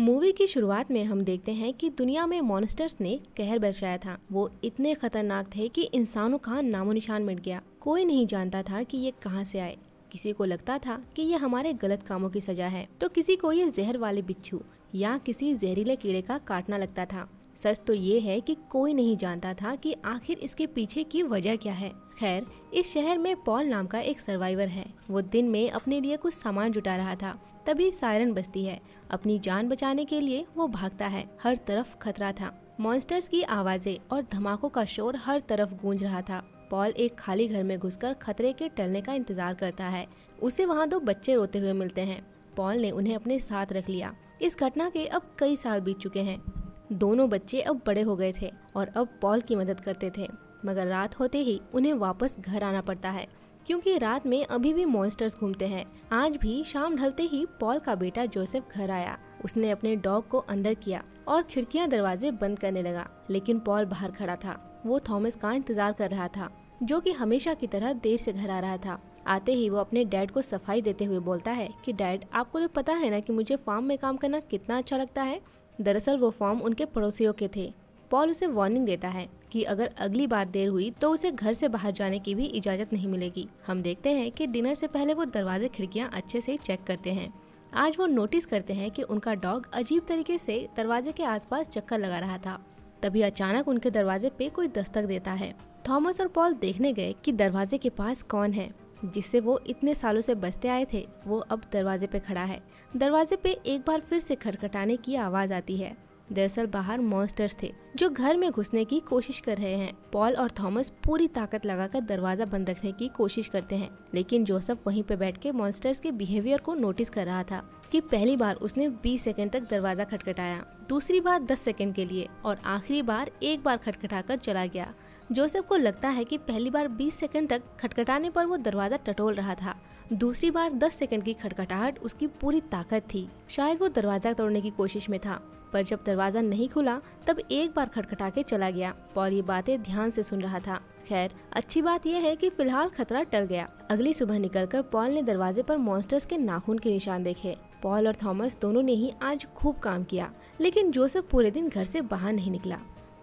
Movie की शुरुआत में हम देखते हैं कि दुनिया में मॉन्स्टर्स ने कहर बचाया था वो इतने खतरनाक थे कि इंसानों का नामो निशान मिट गया कोई नहीं जानता था कि ये कहाँ से आए किसी को लगता था कि ये हमारे गलत कामों की सजा है तो किसी को ये जहर वाले बिच्छू या किसी जहरीले कीड़े का काटना लगता था सच तो ये है कि कोई नहीं जानता था कि आखिर इसके पीछे की वजह क्या है खैर इस शहर में पॉल नाम का एक सर्वाइवर है वो दिन में अपने लिए कुछ सामान जुटा रहा था तभी सायरन बजती है अपनी जान बचाने के लिए वो भागता है हर तरफ खतरा था मॉन्स्टर्स की आवाजें और धमाकों का शोर हर तरफ गूंज रहा था पॉल एक खाली घर में घुसकर खतरे के टलने का इंतजार करता है उसे वहाँ दो बच्चे रोते हुए मिलते हैं पॉल ने उन्हें अपने साथ रख लिया इस घटना के अब कई साल बीत चुके हैं दोनों बच्चे अब बड़े हो गए थे और अब पॉल की मदद करते थे मगर रात होते ही उन्हें वापस घर आना पड़ता है क्योंकि रात में अभी भी मॉन्स्टर्स घूमते हैं आज भी शाम ढलते ही पॉल का बेटा जोसेफ घर आया उसने अपने डॉग को अंदर किया और खिड़कियां दरवाजे बंद करने लगा लेकिन पॉल बाहर खड़ा था वो थॉमस का इंतजार कर रहा था जो कि हमेशा की तरह देर से घर आ रहा था आते ही वो अपने डैड को सफाई देते हुए बोलता है कि डैड आपको तो पता है ना कि मुझे फार्म में काम करना कितना अच्छा लगता है दरअसल वो फॉर्म उनके पड़ोसियों के थे पॉल उसे वार्निंग देता है कि अगर अगली बार देर हुई तो उसे घर से बाहर जाने की भी इजाज़त नहीं मिलेगी हम देखते हैं कि डिनर से पहले वो दरवाजे खिड़कियाँ अच्छे से चेक करते हैं आज वो नोटिस करते हैं कि उनका डॉग अजीब तरीके से दरवाजे के आसपास चक्कर लगा रहा था तभी अचानक उनके दरवाजे पे कोई दस्तक देता है थॉमस और पॉल देखने गए कि दरवाजे के पास कौन है जिससे वो इतने सालों से बचते आए थे वो अब दरवाजे पे खड़ा है दरवाजे पे एक बार फिर से खटखटाने की आवाज़ आती है दरअसल बाहर मॉन्स्टर्स थे जो घर में घुसने की कोशिश कर रहे हैं पॉल और थॉमस पूरी ताकत लगाकर दरवाजा बंद रखने की कोशिश करते हैं लेकिन जोसफ वहीं पर बैठ के मॉन्स्टर्स के बिहेवियर को नोटिस कर रहा था कि पहली बार उसने 20 सेकंड तक दरवाजा खटखटाया दूसरी बार 10 सेकंड के लिए और आखिरी बार एक बार खटखटाकर चला गया जोसेफ को लगता है कि पहली बार 20 सेकंड तक खटखटाने पर वो दरवाजा टटोल रहा था दूसरी बार 10 सेकंड की खटखटाहट उसकी पूरी ताकत थी शायद वो दरवाजा तोड़ने की कोशिश में था पर जब दरवाज़ा नहीं खुला तब एक बार खटखटा के चला गया पॉल ये बातें ध्यान से सुन रहा था खैर अच्छी बात यह है कि फिलहाल खतरा टल गया अगली सुबह निकलकर पॉल ने दरवाजे पर मॉन्स्टर्स के नाखून के निशान देखे पॉल और थॉमस दोनों ने ही आज खूब काम किया लेकिन जोसेफ पूरे दिन घर से बाहर नहीं निकला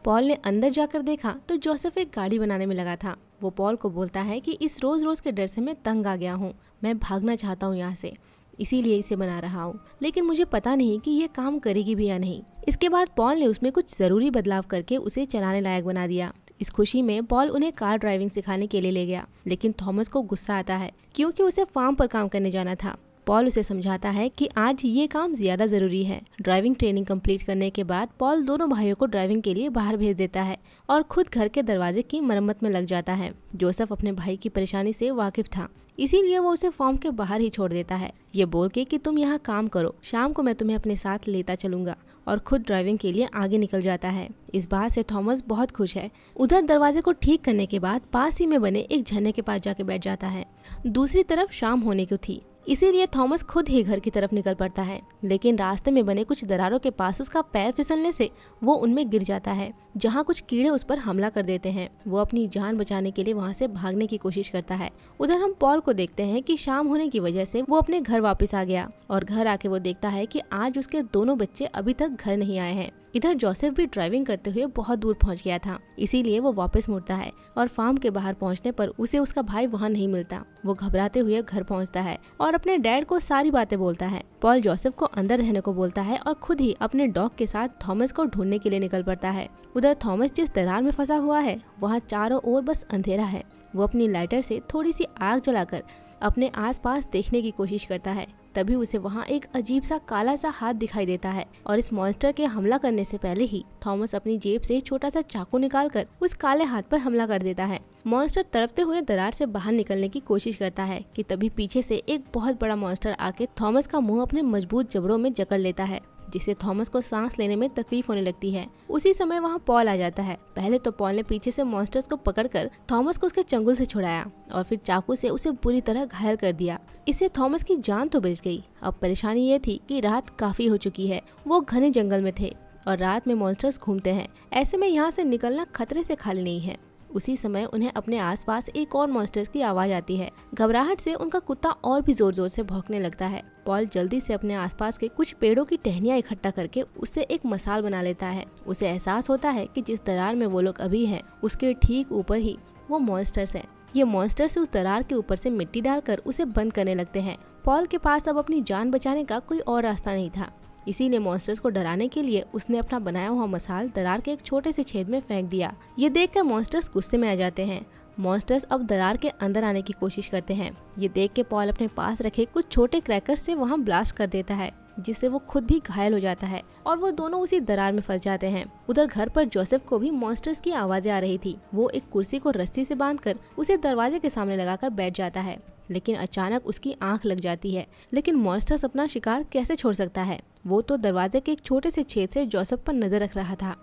पॉल ने अंदर जाकर देखा तो जोसेफ एक गाड़ी बनाने में लगा था वो पॉल को बोलता है कि इस रोज रोज के डर से मैं तंग आ गया हूँ मैं भागना चाहता हूँ यहाँ से इसीलिए इसे बना रहा हूँ लेकिन मुझे पता नहीं कि ये काम करेगी भी या नहीं इसके बाद पॉल ने उसमें कुछ ज़रूरी बदलाव करके उसे चलाने लायक बना दिया इस खुशी में पॉल उन्हें कार ड्राइविंग सिखाने के लिए ले गया लेकिन थॉमस को गुस्सा आता है क्योंकि उसे फार्म पर काम करने जाना था पॉल उसे समझाता है कि आज ये काम ज़्यादा ज़रूरी है ड्राइविंग ट्रेनिंग कंप्लीट करने के बाद पॉल दोनों भाइयों को ड्राइविंग के लिए बाहर भेज देता है और खुद घर के दरवाजे की मरम्मत में लग जाता है जोसेफ अपने भाई की परेशानी से वाकिफ था इसीलिए वो उसे फॉर्म के बाहर ही छोड़ देता है ये बोल के कि तुम यहाँ काम करो शाम को मैं तुम्हें अपने साथ लेता चलूंगा और खुद ड्राइविंग के लिए आगे निकल जाता है इस बात से थॉमस बहुत खुश है उधर दरवाजे को ठीक करने के बाद पास ही में बने एक झरने के पास जाके बैठ जाता है दूसरी तरफ शाम होने को थी इसीलिए थॉमस खुद ही घर की तरफ निकल पड़ता है लेकिन रास्ते में बने कुछ दरारों के पास उसका पैर फिसलने से वो उनमें गिर जाता है जहाँ कुछ कीड़े उस पर हमला कर देते हैं वो अपनी जान बचाने के लिए वहाँ से भागने की कोशिश करता है उधर हम पॉल को देखते हैं कि शाम होने की वजह से वो अपने घर वापस आ गया और घर आके वो देखता है कि आज उसके दोनों बच्चे अभी तक घर नहीं आए हैं इधर जोसेफ भी ड्राइविंग करते हुए बहुत दूर पहुंच गया था इसीलिए वो वापस मुड़ता है और फार्म के बाहर पहुंचने पर उसे उसका भाई वहां नहीं मिलता वो घबराते हुए घर पहुंचता है और अपने डैड को सारी बातें बोलता है पॉल जोसेफ को अंदर रहने को बोलता है और खुद ही अपने डॉग के साथ थॉमस को ढूंढने के लिए निकल पड़ता है उधर थॉमस जिस दरार में फंसा हुआ है वहाँ चारों ओर बस अंधेरा है वो अपनी लाइटर से थोड़ी सी आग जलाकर अपने आसपास देखने की कोशिश करता है तभी उसे वहाँ एक अजीब सा काला सा हाथ दिखाई देता है और इस मॉन्स्टर के हमला करने से पहले ही थॉमस अपनी जेब से छोटा सा चाकू निकालकर उस काले हाथ पर हमला कर देता है मॉन्स्टर तड़पते हुए दरार से बाहर निकलने की कोशिश करता है कि तभी पीछे से एक बहुत बड़ा मॉन्स्टर आके थॉमस का मुंह अपने मजबूत जबड़ों में जकड़ लेता है जिससे थॉमस को सांस लेने में तकलीफ होने लगती है उसी समय वहाँ पॉल आ जाता है पहले तो पॉल ने पीछे से मॉन्स्टर्स को पकड़कर थॉमस को उसके चंगुल से छुड़ाया और फिर चाकू से उसे बुरी तरह घायल कर दिया इससे थॉमस की जान तो बच गई अब परेशानी ये थी कि रात काफी हो चुकी है वो घने जंगल में थे और रात में मॉन्स्टर्स घूमते हैं ऐसे में यहाँ से निकलना खतरे से खाली नहीं है उसी समय उन्हें अपने आसपास एक और मॉन्स्टर्स की आवाज आती है घबराहट से उनका कुत्ता और भी जोर जोर से भौंकने लगता है पॉल जल्दी से अपने आसपास के कुछ पेड़ों की टहनिया इकट्ठा करके उससे एक मसाल बना लेता है उसे एहसास होता है की जिस दरार में वो लोग अभी है उसके ठीक ऊपर ही वो मॉन्स्टर्स है ये मॉन्स्टर्स उस दरार के ऊपर से मिट्टी डालकर उसे बंद करने लगते हैं पॉल के पास अब अपनी जान बचाने का कोई और रास्ता नहीं था इसी ने मॉन्स्टर्स को डराने के लिए उसने अपना बनाया हुआ मसाल दरार के एक छोटे से छेद में फेंक दिया ये देखकर मॉन्स्टर्स गुस्से में आ जाते हैं मॉन्स्टर्स अब दरार के अंदर आने की कोशिश करते हैं ये देख के पॉल अपने पास रखे कुछ छोटे क्रैकर से वहाँ ब्लास्ट कर देता है जिससे वो खुद भी घायल हो जाता है और वो दोनों उसी दरार में फंस जाते हैं उधर घर पर जोसेफ को भी मॉन्स्टर्स की आवाजें आ रही थी वो एक कुर्सी को रस्सी से बांधकर उसे दरवाजे के सामने लगाकर बैठ जाता है लेकिन अचानक उसकी आंख लग जाती है लेकिन मॉन्स्टर्स अपना शिकार कैसे छोड़ सकता है वो तो दरवाजे के एक छोटे से छेद से जोसेफ पर नजर रख रहा था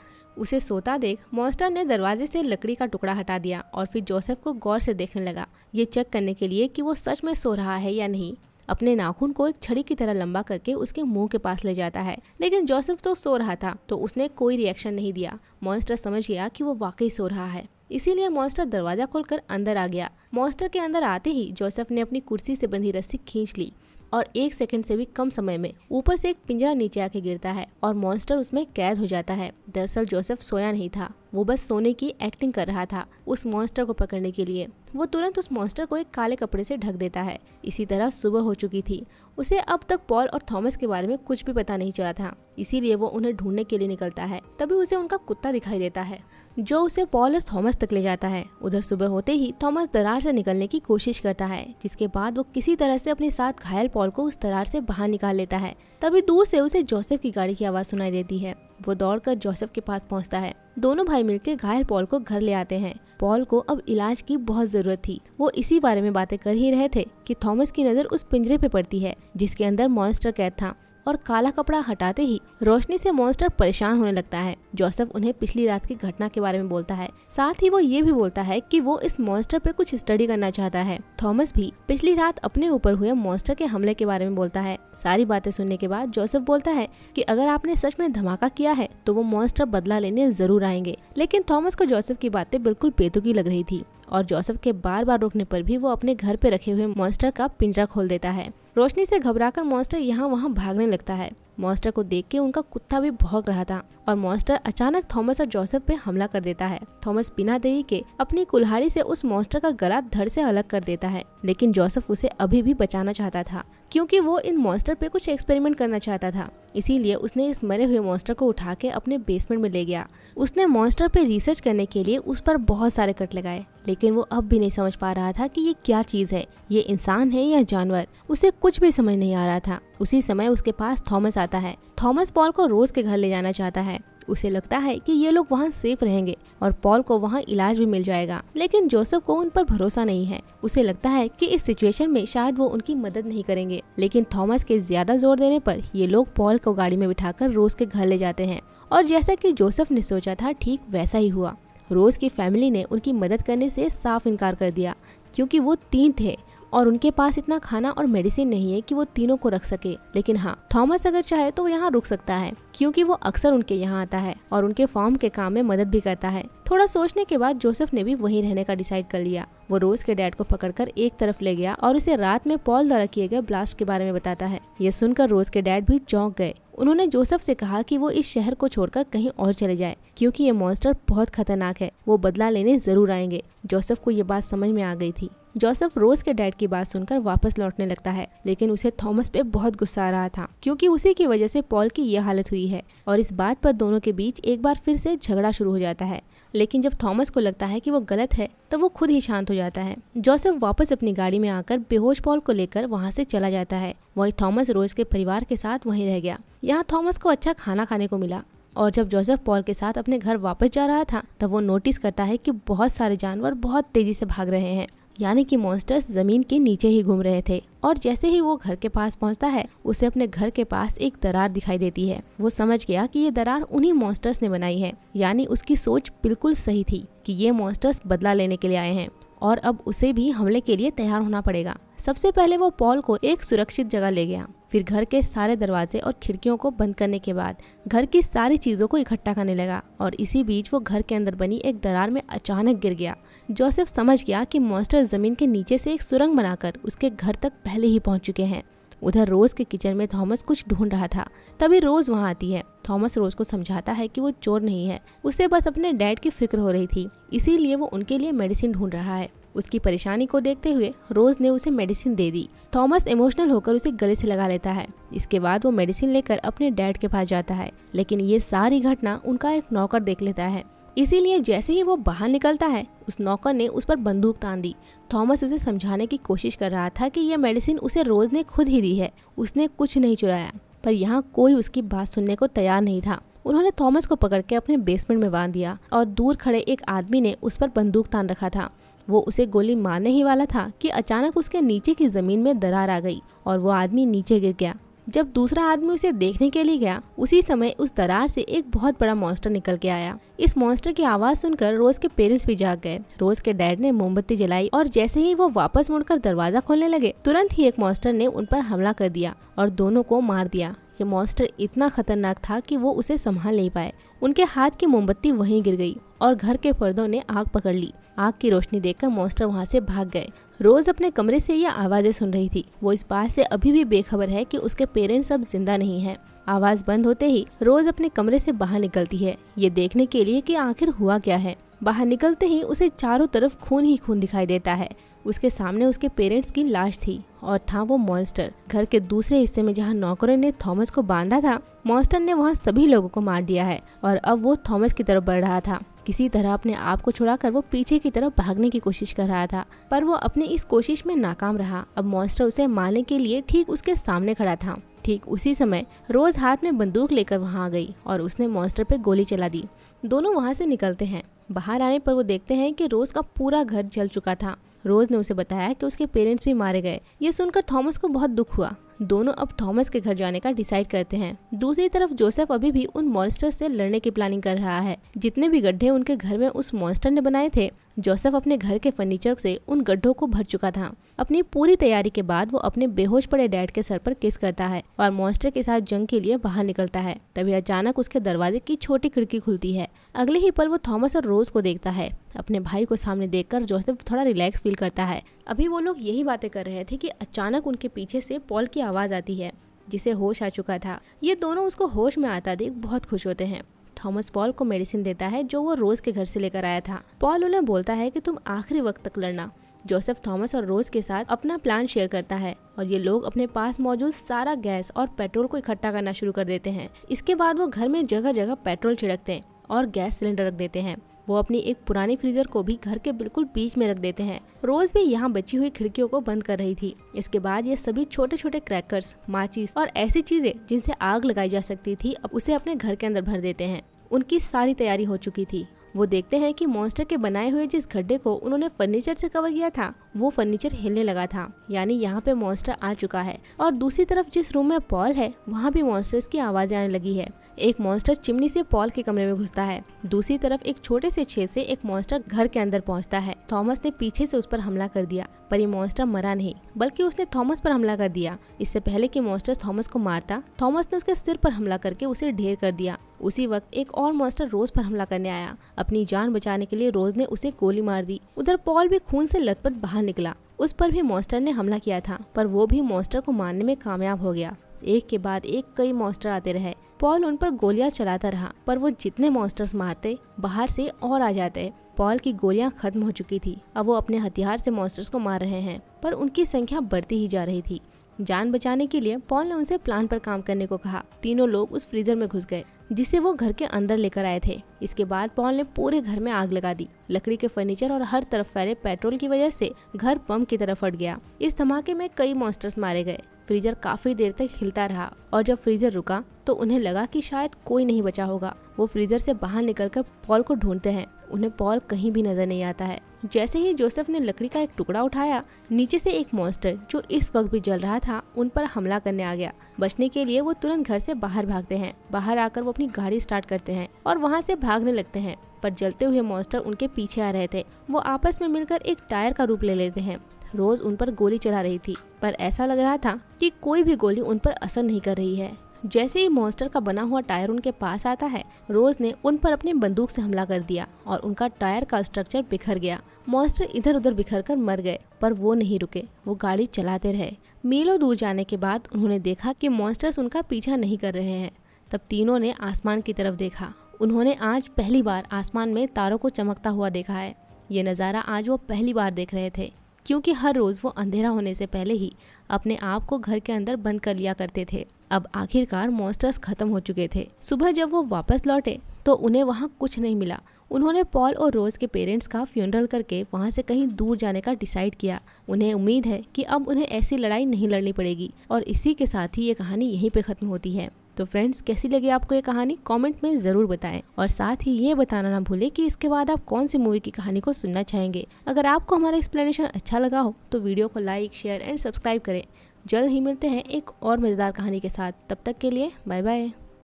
उसे सोता देख मॉन्स्टर ने दरवाजे से लकड़ी का टुकड़ा हटा दिया और फिर जोसेफ को गौर से देखने लगा ये चेक करने के लिए कि वो सच में सो रहा है या नहीं अपने नाखून को एक छड़ी की तरह लंबा करके उसके मुंह के पास ले जाता है लेकिन जोसेफ तो सो रहा था तो उसने कोई रिएक्शन नहीं दिया मॉन्स्टर समझ गया कि वो वाकई सो रहा है इसीलिए मॉन्स्टर दरवाजा खोलकर अंदर आ गया मॉन्स्टर के अंदर आते ही जोसेफ ने अपनी कुर्सी से बंधी रस्सी खींच ली और एक सेकंड से भी कम समय में ऊपर से एक पिंजरा नीचे आके गिरता है और मॉन्स्टर उसमें कैद हो जाता है दरअसल जोसेफ सोया नहीं था वो बस सोने की एक्टिंग कर रहा था उस मॉन्स्टर को पकड़ने के लिए वो तुरंत उस मॉन्स्टर को एक काले कपड़े से ढक देता है इसी तरह सुबह हो चुकी थी उसे अब तक पॉल और थॉमस के बारे में कुछ भी पता नहीं चला था इसीलिए वो उन्हें ढूंढने के लिए निकलता है तभी उसे उनका कुत्ता दिखाई देता है जो उसे पॉल और थॉमस तक ले जाता है उधर सुबह होते ही थॉमस दरार से निकलने की कोशिश करता है जिसके बाद वो किसी तरह से अपने साथ घायल पॉल को उस दरार से बाहर निकाल लेता है तभी दूर से उसे जोसेफ की गाड़ी की आवाज़ सुनाई देती है वो दौड़कर जोसेफ के पास पहुंचता है दोनों भाई मिलकर घायल पॉल को घर ले आते हैं पॉल को अब इलाज की बहुत जरूरत थी वो इसी बारे में बातें कर ही रहे थे कि थॉमस की नज़र उस पिंजरे पे पड़ती है जिसके अंदर मॉन्स्टर कैद था और काला कपड़ा हटाते ही रोशनी से मॉन्स्टर परेशान होने लगता है जोसेफ उन्हें पिछली रात की घटना के बारे में बोलता है साथ ही वो ये भी बोलता है कि वो इस मॉन्स्टर पे कुछ स्टडी करना चाहता है थॉमस भी पिछली रात अपने ऊपर हुए मॉन्स्टर के हमले के बारे में बोलता है सारी बातें सुनने के बाद जोसेफ बोलता है की अगर आपने सच में धमाका किया है तो वो मॉन्स्टर बदला लेने जरूर आएंगे लेकिन थॉमस को जोसेफ की बातें बिल्कुल बेतुकी लग रही थी और जोसेफ के बार बार रोकने पर भी वो अपने घर पे रखे हुए मॉन्स्टर का पिंजरा खोल देता है रोशनी से घबराकर मॉन्स्टर यहाँ वहाँ भागने लगता है मॉन्स्टर को देख के उनका कुत्ता भी भौंक रहा था और मॉन्स्टर अचानक थॉमस और जोसेफ पे हमला कर देता है थॉमस बिना देरी के अपनी कुल्हाड़ी से उस मॉन्स्टर का गला धड़ से अलग कर देता है लेकिन जोसेफ उसे अभी भी बचाना चाहता था क्योंकि वो इन मॉन्स्टर पे कुछ एक्सपेरिमेंट करना चाहता था इसीलिए उसने इस मरे हुए मॉन्स्टर को उठा के अपने बेसमेंट में ले गया उसने मॉन्स्टर पे रिसर्च करने के लिए उस पर बहुत सारे कट लगाए लेकिन वो अब भी नहीं समझ पा रहा था कि ये क्या चीज़ है ये इंसान है या जानवर उसे कुछ भी समझ नहीं आ रहा था उसी समय उसके पास थॉमस आता है थॉमस पॉल को रोज के घर ले जाना चाहता है उसे लगता है कि ये लोग वहाँ सेफ रहेंगे और पॉल को वहाँ इलाज भी मिल जाएगा लेकिन जोसेफ को उन पर भरोसा नहीं है उसे लगता है कि इस सिचुएशन में शायद वो उनकी मदद नहीं करेंगे लेकिन थॉमस के ज्यादा जोर देने पर ये लोग पॉल को गाड़ी में कर रोज के घर ले जाते हैं और जैसा की जोसेफ ने सोचा था ठीक वैसा ही हुआ रोज की फैमिली ने उनकी मदद करने से साफ इनकार कर दिया क्योंकि वो तीन थे और उनके पास इतना खाना और मेडिसिन नहीं है कि वो तीनों को रख सके लेकिन हाँ थॉमस अगर चाहे तो वो यहाँ रुक सकता है क्योंकि वो अक्सर उनके यहाँ आता है और उनके फॉर्म के काम में मदद भी करता है थोड़ा सोचने के बाद जोसेफ ने भी वहीं रहने का डिसाइड कर लिया वो रोज के डैड को पकड़कर एक तरफ ले गया और उसे रात में पॉल द्वारा किए गए ब्लास्ट के बारे में बताता है ये सुनकर रोज के डैड भी चौंक गए उन्होंने जोसेफ से कहा कि वो इस शहर को छोड़कर कहीं और चले जाए क्योंकि ये मॉन्स्टर बहुत खतरनाक है वो बदला लेने जरूर आएंगे जोसेफ को ये बात समझ में आ गई थी जोसेफ रोज के डैड की बात सुनकर वापस लौटने लगता है लेकिन उसे थॉमस पे बहुत गुस्सा आ रहा था क्योंकि उसी की वजह से पॉल की यह हालत हुई होती है और इस बात पर दोनों के बीच एक बार फिर से झगड़ा शुरू हो जाता है लेकिन जब थॉमस को लगता है कि वो गलत है तो वो खुद ही शांत हो जाता है जोसेफ वापस अपनी गाड़ी में आकर बेहोश पॉल को लेकर वहाँ से चला जाता है वही थॉमस रोज के परिवार के साथ वहीं रह गया यहाँ थॉमस को अच्छा खाना खाने को मिला और जब जोसेफ पॉल के साथ अपने घर वापस जा रहा था तब वो नोटिस करता है कि बहुत सारे जानवर बहुत तेजी से भाग रहे हैं यानी कि मॉन्स्टर्स जमीन के नीचे ही घूम रहे थे और जैसे ही वो घर के पास पहुंचता है उसे अपने घर के पास एक दरार दिखाई देती है वो समझ गया कि ये दरार उन्हीं मॉन्स्टर्स ने बनाई है यानी उसकी सोच बिल्कुल सही थी कि ये मॉन्स्टर्स बदला लेने के लिए आए हैं और अब उसे भी हमले के लिए तैयार होना पड़ेगा सबसे पहले वो पॉल को एक सुरक्षित जगह ले गया फिर घर के सारे दरवाजे और खिड़कियों को बंद करने के बाद घर की सारी चीज़ों को इकट्ठा करने लगा और इसी बीच वो घर के अंदर बनी एक दरार में अचानक गिर गया जोसेफ समझ गया कि मॉन्स्टर जमीन के नीचे से एक सुरंग बनाकर उसके घर तक पहले ही पहुंच चुके हैं उधर रोज के किचन में थॉमस कुछ ढूंढ रहा था तभी रोज वहाँ आती है थॉमस रोज को समझाता है कि वो चोर नहीं है उसे बस अपने डैड की फिक्र हो रही थी इसीलिए वो उनके लिए मेडिसिन ढूंढ रहा है उसकी परेशानी को देखते हुए रोज ने उसे मेडिसिन दे दी थॉमस इमोशनल होकर उसे गले से लगा लेता है इसके बाद वो मेडिसिन लेकर अपने डैड के पास जाता है लेकिन ये सारी घटना उनका एक नौकर देख लेता है इसीलिए जैसे ही वो बाहर निकलता है उस नौकर ने उस पर बंदूक तान दी थॉमस उसे समझाने की कोशिश कर रहा था कि यह मेडिसिन उसे रोज ने खुद ही दी है उसने कुछ नहीं चुराया पर यहाँ कोई उसकी बात सुनने को तैयार नहीं था उन्होंने थॉमस को पकड़ के अपने बेसमेंट में बांध दिया और दूर खड़े एक आदमी ने उस पर बंदूक तान रखा था वो उसे गोली मारने ही वाला था कि अचानक उसके नीचे की ज़मीन में दरार आ गई और वो आदमी नीचे गिर गया जब दूसरा आदमी उसे देखने के लिए गया उसी समय उस दरार से एक बहुत बड़ा मॉन्स्टर निकल के आया इस मॉन्स्टर की आवाज सुनकर रोज के पेरेंट्स भी जाग गए रोज के डैड ने मोमबत्ती जलाई और जैसे ही वो वापस मुड़कर दरवाजा खोलने लगे तुरंत ही एक मॉन्स्टर ने उन पर हमला कर दिया और दोनों को मार दिया ये मॉन्स्टर इतना खतरनाक था कि वो उसे संभाल नहीं पाए उनके हाथ की मोमबत्ती वहीं गिर गई और घर के पर्दों ने आग पकड़ ली आग की रोशनी देखकर मॉन्स्टर वहाँ से भाग गए रोज अपने कमरे से ये आवाजें सुन रही थी वो इस बात से अभी भी बेखबर है कि उसके पेरेंट्स अब जिंदा नहीं हैं। आवाज बंद होते ही रोज अपने कमरे से बाहर निकलती है ये देखने के लिए कि आखिर हुआ क्या है बाहर निकलते ही उसे चारों तरफ खून ही खून दिखाई देता है उसके सामने उसके पेरेंट्स की लाश थी और था वो मॉन्स्टर घर के दूसरे हिस्से में जहाँ नौकरों ने थॉमस को बांधा था मॉन्स्टर ने वहाँ सभी लोगों को मार दिया है और अब वो थॉमस की तरफ बढ़ रहा था किसी तरह अपने आप को छुड़ाकर वो पीछे की तरफ भागने की कोशिश कर रहा था पर वो अपने इस कोशिश में नाकाम रहा अब मॉन्स्टर उसे मारने के लिए ठीक उसके सामने खड़ा था ठीक उसी समय रोज हाथ में बंदूक लेकर वहाँ आ गई और उसने मॉन्स्टर पे गोली चला दी दोनों वहाँ से निकलते हैं बाहर आने पर वो देखते हैं कि रोज का पूरा घर जल चुका था रोज ने उसे बताया कि उसके पेरेंट्स भी मारे गए ये सुनकर थॉमस को बहुत दुख हुआ दोनों अब थॉमस के घर जाने का डिसाइड करते हैं दूसरी तरफ जोसेफ अभी भी उन मॉन्स्टर से लड़ने की प्लानिंग कर रहा है जितने भी गड्ढे उनके घर में उस मॉन्स्टर ने बनाए थे जोसेफ अपने घर के फर्नीचर से उन गड्ढों को भर चुका था अपनी पूरी तैयारी के बाद वो अपने बेहोश पड़े डैड के सर पर किस करता है और मॉन्स्टर के साथ जंग के लिए बाहर निकलता है तभी अचानक उसके दरवाजे की छोटी खिड़की खुलती है अगले ही पल वो थॉमस और रोज को देखता है अपने भाई को सामने कर जोसेफ थोड़ा रिलैक्स फील करता है अभी वो लोग यही बातें कर रहे थे की अचानक उनके पीछे से पॉल की आवाज़ आती है जिसे होश आ चुका था ये दोनों उसको होश में आता देख बहुत खुश होते हैं थॉमस पॉल को मेडिसिन देता है जो वो रोज के घर से लेकर आया था पॉल उन्हें बोलता है कि तुम आखिरी वक्त तक लड़ना जोसेफ थॉमस और रोज के साथ अपना प्लान शेयर करता है और ये लोग अपने पास मौजूद सारा गैस और पेट्रोल को इकट्ठा करना शुरू कर देते हैं इसके बाद वो घर में जगह जगह पेट्रोल छिड़कते हैं और गैस सिलेंडर रख देते हैं वो अपनी एक पुरानी फ्रीजर को भी घर के बिल्कुल बीच में रख देते हैं रोज भी यहाँ बची हुई खिड़कियों को बंद कर रही थी इसके बाद ये सभी छोटे छोटे क्रैकर्स माचिस और ऐसी चीजें जिनसे आग लगाई जा सकती थी अब उसे अपने घर के अंदर भर देते हैं उनकी सारी तैयारी हो चुकी थी वो देखते हैं कि मॉन्स्टर के बनाए हुए जिस गड्ढे को उन्होंने फर्नीचर से कवर किया था वो फर्नीचर हिलने लगा था यानी यहाँ पे मॉन्स्टर आ चुका है और दूसरी तरफ जिस रूम में पॉल है वहाँ भी मॉन्स्टर्स की आवाजें आने लगी है एक मॉन्स्टर चिमनी से पॉल के कमरे में घुसता है दूसरी तरफ एक छोटे से छेद से एक मॉन्स्टर घर के अंदर पहुंचता है थॉमस ने पीछे से उस पर हमला कर दिया पर ये मॉन्स्टर मरा नहीं बल्कि उसने थॉमस पर हमला कर दिया इससे पहले कि मॉन्स्टर थॉमस को मारता थॉमस ने उसके सिर पर हमला करके उसे ढेर कर दिया उसी वक्त एक और मॉन्स्टर रोज पर हमला करने आया अपनी जान बचाने के लिए रोज ने उसे गोली मार दी उधर पॉल भी खून से लथपथ बाहर निकला उस पर भी मॉन्स्टर ने हमला किया था पर वो भी मॉन्स्टर को मारने में कामयाब हो गया एक के बाद एक कई मॉन्स्टर आते रहे पॉल उन पर गोलियां चलाता रहा पर वो जितने मॉन्स्टर्स मारते बाहर से और आ जाते पॉल की गोलियां खत्म हो चुकी थी अब वो अपने हथियार से मॉन्स्टर्स को मार रहे हैं पर उनकी संख्या बढ़ती ही जा रही थी जान बचाने के लिए पॉल ने उनसे प्लान पर काम करने को कहा तीनों लोग उस फ्रीजर में घुस गए जिसे वो घर के अंदर लेकर आए थे इसके बाद पॉल ने पूरे घर में आग लगा दी लकड़ी के फर्नीचर और हर तरफ फैले पेट्रोल की वजह से घर पंप की तरफ फट गया इस धमाके में कई मॉन्स्टर्स मारे गए फ्रीजर काफी देर तक हिलता रहा और जब फ्रीजर रुका तो उन्हें लगा कि शायद कोई नहीं बचा होगा वो फ्रीजर से बाहर निकलकर पॉल को ढूंढते हैं उन्हें पॉल कहीं भी नजर नहीं आता है जैसे ही जोसेफ ने लकड़ी का एक टुकड़ा उठाया नीचे से एक मॉन्स्टर जो इस वक्त भी जल रहा था उन पर हमला करने आ गया बचने के लिए वो तुरंत घर से बाहर भागते हैं बाहर आकर वो अपनी गाड़ी स्टार्ट करते हैं और वहाँ से भागने लगते हैं पर जलते हुए मॉन्स्टर उनके पीछे आ रहे थे वो आपस में मिलकर एक टायर का रूप ले लेते हैं रोज उन पर गोली चला रही थी पर ऐसा लग रहा था कि कोई भी गोली उन पर असर नहीं कर रही है जैसे ही मॉन्स्टर का बना हुआ टायर उनके पास आता है रोज ने उन पर अपनी बंदूक से हमला कर दिया और उनका टायर का स्ट्रक्चर बिखर गया मॉन्स्टर इधर उधर बिखर कर मर गए पर वो नहीं रुके वो गाड़ी चलाते रहे मीलों दूर जाने के बाद उन्होंने देखा कि मॉन्स्टर्स उनका पीछा नहीं कर रहे हैं तब तीनों ने आसमान की तरफ देखा उन्होंने आज पहली बार आसमान में तारों को चमकता हुआ देखा है ये नज़ारा आज वो पहली बार देख रहे थे क्योंकि हर रोज़ वो अंधेरा होने से पहले ही अपने आप को घर के अंदर बंद कर लिया करते थे अब आखिरकार मॉन्स्टर्स खत्म हो चुके थे सुबह जब वो वापस लौटे तो उन्हें वहाँ कुछ नहीं मिला उन्होंने पॉल और रोज के पेरेंट्स का फ्यूनरल करके वहाँ से कहीं दूर जाने का डिसाइड किया उन्हें उम्मीद है कि अब उन्हें ऐसी लड़ाई नहीं लड़नी पड़ेगी और इसी के साथ ही ये कहानी यहीं पे खत्म होती है तो फ्रेंड्स कैसी लगी आपको ये कहानी कॉमेंट में ज़रूर बताएं और साथ ही ये बताना ना भूलें कि इसके बाद आप कौन सी मूवी की कहानी को सुनना चाहेंगे अगर आपको हमारा एक्सप्लेनेशन अच्छा लगा हो तो वीडियो को लाइक शेयर एंड सब्सक्राइब करें जल्द ही मिलते हैं एक और मज़ेदार कहानी के साथ तब तक के लिए बाय बाय